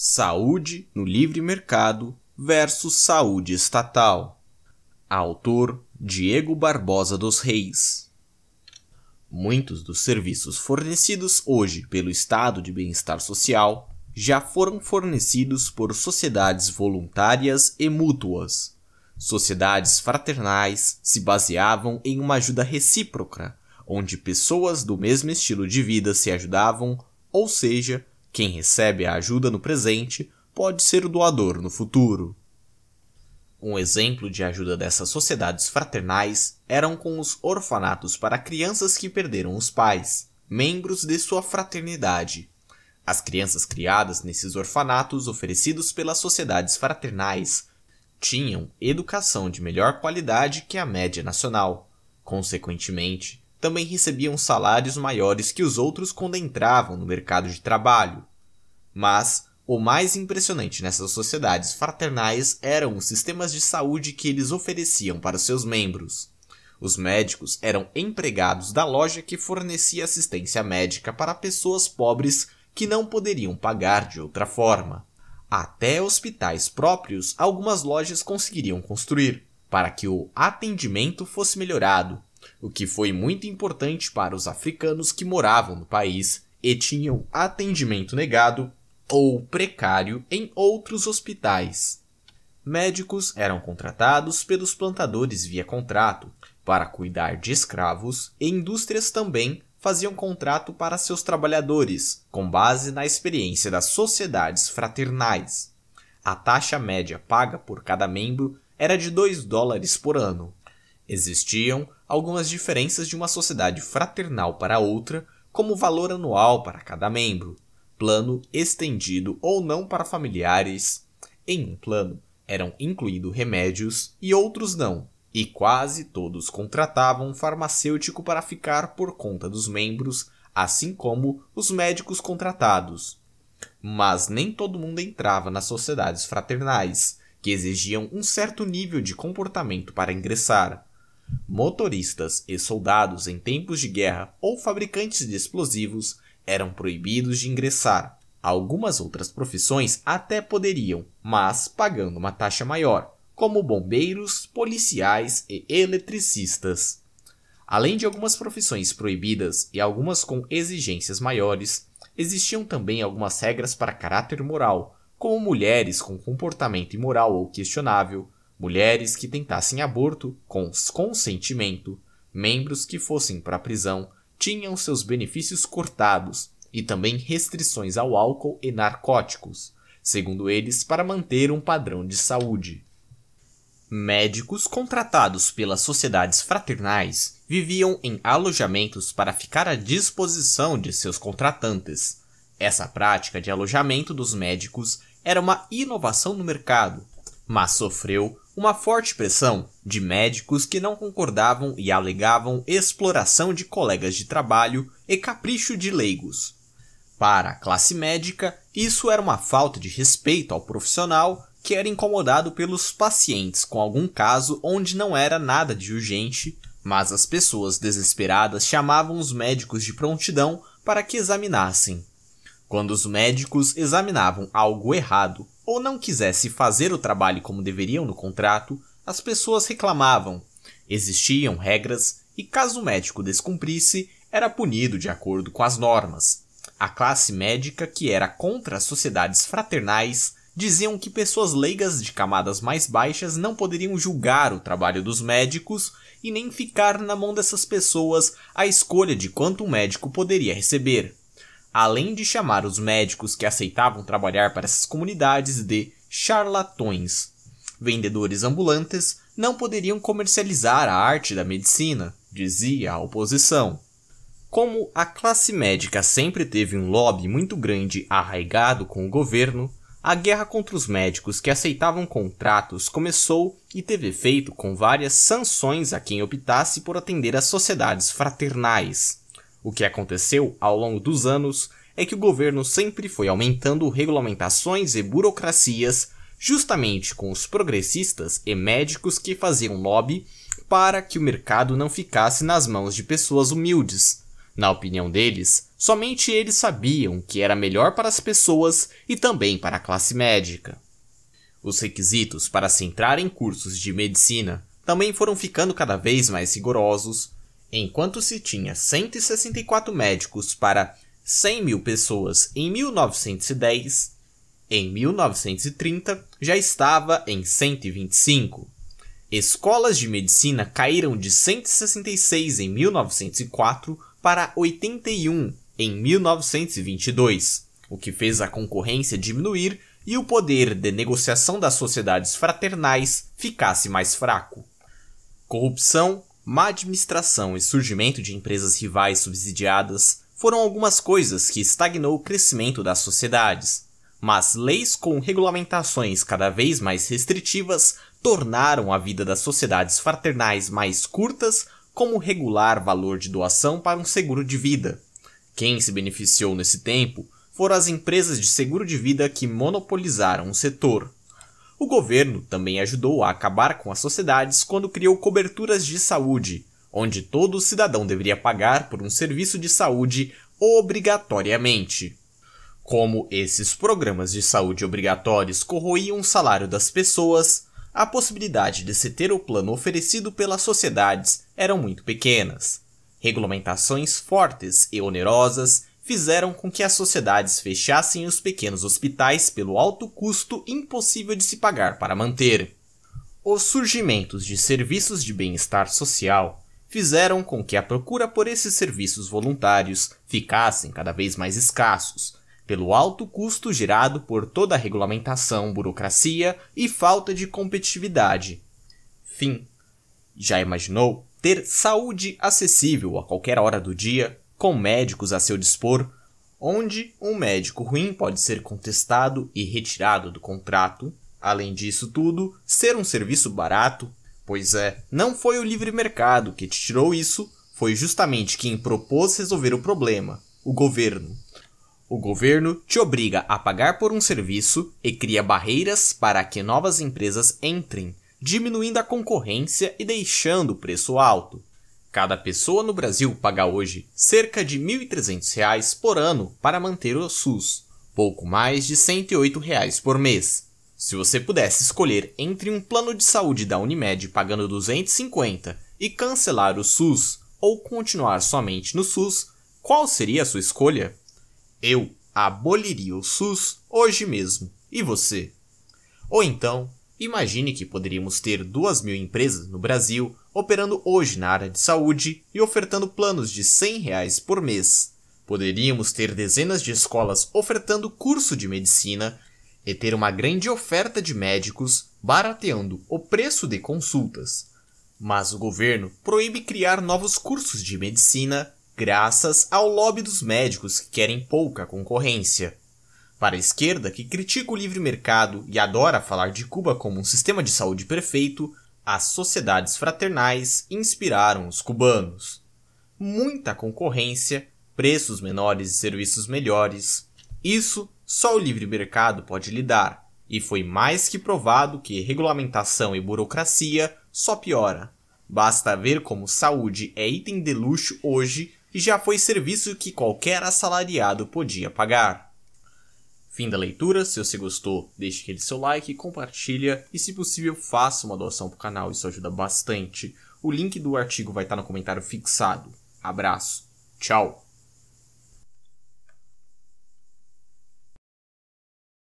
Saúde no livre mercado versus saúde estatal. Autor Diego Barbosa dos Reis. Muitos dos serviços fornecidos hoje pelo Estado de Bem-Estar Social já foram fornecidos por sociedades voluntárias e mútuas. Sociedades fraternais se baseavam em uma ajuda recíproca, onde pessoas do mesmo estilo de vida se ajudavam, ou seja, quem recebe a ajuda no presente pode ser o doador no futuro. Um exemplo de ajuda dessas sociedades fraternais eram com os orfanatos para crianças que perderam os pais, membros de sua fraternidade. As crianças criadas nesses orfanatos oferecidos pelas sociedades fraternais tinham educação de melhor qualidade que a média nacional. Consequentemente, também recebiam salários maiores que os outros quando entravam no mercado de trabalho. Mas o mais impressionante nessas sociedades fraternais eram os sistemas de saúde que eles ofereciam para seus membros. Os médicos eram empregados da loja que fornecia assistência médica para pessoas pobres que não poderiam pagar de outra forma. Até hospitais próprios algumas lojas conseguiriam construir, para que o atendimento fosse melhorado, o que foi muito importante para os africanos que moravam no país e tinham atendimento negado ou precário em outros hospitais. Médicos eram contratados pelos plantadores via contrato para cuidar de escravos e indústrias também faziam contrato para seus trabalhadores, com base na experiência das sociedades fraternais. A taxa média paga por cada membro era de 2 dólares por ano. Existiam algumas diferenças de uma sociedade fraternal para outra, como o valor anual para cada membro, plano estendido ou não para familiares. Em um plano eram incluídos remédios e outros não, e quase todos contratavam um farmacêutico para ficar por conta dos membros, assim como os médicos contratados. Mas nem todo mundo entrava nas sociedades fraternais, que exigiam um certo nível de comportamento para ingressar. Motoristas e soldados em tempos de guerra ou fabricantes de explosivos eram proibidos de ingressar. Algumas outras profissões até poderiam, mas pagando uma taxa maior, como bombeiros, policiais e eletricistas. Além de algumas profissões proibidas e algumas com exigências maiores, existiam também algumas regras para caráter moral, como mulheres com comportamento imoral ou questionável, mulheres que tentassem aborto com consentimento, membros que fossem para a prisão, tinham seus benefícios cortados e também restrições ao álcool e narcóticos, segundo eles, para manter um padrão de saúde. Médicos contratados pelas sociedades fraternais viviam em alojamentos para ficar à disposição de seus contratantes. Essa prática de alojamento dos médicos era uma inovação no mercado, mas sofreu uma forte pressão de médicos que não concordavam e alegavam exploração de colegas de trabalho e capricho de leigos. Para a classe médica, isso era uma falta de respeito ao profissional que era incomodado pelos pacientes com algum caso onde não era nada de urgente, mas as pessoas desesperadas chamavam os médicos de prontidão para que examinassem. Quando os médicos examinavam algo errado ou não quisesse fazer o trabalho como deveriam no contrato, as pessoas reclamavam. Existiam regras e, caso o médico descumprisse, era punido de acordo com as normas. A classe médica, que era contra as sociedades fraternais, diziam que pessoas leigas de camadas mais baixas não poderiam julgar o trabalho dos médicos e nem ficar na mão dessas pessoas a escolha de quanto um médico poderia receber além de chamar os médicos que aceitavam trabalhar para essas comunidades de charlatões. Vendedores ambulantes não poderiam comercializar a arte da medicina, dizia a oposição. Como a classe médica sempre teve um lobby muito grande arraigado com o governo, a guerra contra os médicos que aceitavam contratos começou e teve efeito com várias sanções a quem optasse por atender às sociedades fraternais. O que aconteceu ao longo dos anos é que o governo sempre foi aumentando regulamentações e burocracias, justamente com os progressistas e médicos que faziam lobby para que o mercado não ficasse nas mãos de pessoas humildes. Na opinião deles, somente eles sabiam que era melhor para as pessoas e também para a classe médica. Os requisitos para se entrar em cursos de medicina também foram ficando cada vez mais rigorosos, Enquanto se tinha 164 médicos para 100 mil pessoas em 1910, em 1930 já estava em 125. Escolas de medicina caíram de 166 em 1904 para 81 em 1922, o que fez a concorrência diminuir e o poder de negociação das sociedades fraternais ficasse mais fraco. Corrupção, Má administração e surgimento de empresas rivais subsidiadas foram algumas coisas que estagnou o crescimento das sociedades, mas leis com regulamentações cada vez mais restritivas tornaram a vida das sociedades fraternais mais curtas, como regular valor de doação para um seguro de vida. Quem se beneficiou nesse tempo foram as empresas de seguro de vida que monopolizaram o setor. O governo também ajudou a acabar com as sociedades quando criou coberturas de saúde, onde todo cidadão deveria pagar por um serviço de saúde obrigatoriamente. Como esses programas de saúde obrigatórios corroíam o salário das pessoas, a possibilidade de se ter o plano oferecido pelas sociedades eram muito pequenas. Regulamentações fortes e onerosas fizeram com que as sociedades fechassem os pequenos hospitais pelo alto custo impossível de se pagar para manter. Os surgimentos de serviços de bem-estar social fizeram com que a procura por esses serviços voluntários ficassem cada vez mais escassos, pelo alto custo gerado por toda a regulamentação, burocracia e falta de competitividade. Fim. Já imaginou ter saúde acessível a qualquer hora do dia com médicos a seu dispor, onde um médico ruim pode ser contestado e retirado do contrato. Além disso tudo, ser um serviço barato, pois é, não foi o livre mercado que te tirou isso, foi justamente quem propôs resolver o problema, o governo. O governo te obriga a pagar por um serviço e cria barreiras para que novas empresas entrem, diminuindo a concorrência e deixando o preço alto. Cada pessoa no Brasil paga hoje cerca de R$ 1.300 por ano para manter o SUS, pouco mais de R$ 108 reais por mês. Se você pudesse escolher entre um plano de saúde da Unimed pagando 250 e cancelar o SUS ou continuar somente no SUS, qual seria a sua escolha? Eu aboliria o SUS hoje mesmo. E você? Ou então, Imagine que poderíamos ter 2 mil empresas no Brasil operando hoje na área de saúde e ofertando planos de R$ 100 reais por mês. Poderíamos ter dezenas de escolas ofertando curso de medicina e ter uma grande oferta de médicos barateando o preço de consultas. Mas o governo proíbe criar novos cursos de medicina graças ao lobby dos médicos que querem pouca concorrência. Para a esquerda, que critica o livre mercado e adora falar de Cuba como um sistema de saúde perfeito, as sociedades fraternais inspiraram os cubanos. Muita concorrência, preços menores e serviços melhores. Isso só o livre mercado pode lidar, e foi mais que provado que regulamentação e burocracia só piora. Basta ver como saúde é item de luxo hoje e já foi serviço que qualquer assalariado podia pagar. Fim da leitura, se você gostou, deixe aquele seu like, compartilha e se possível faça uma doação pro canal, isso ajuda bastante. O link do artigo vai estar no comentário fixado. Abraço, tchau!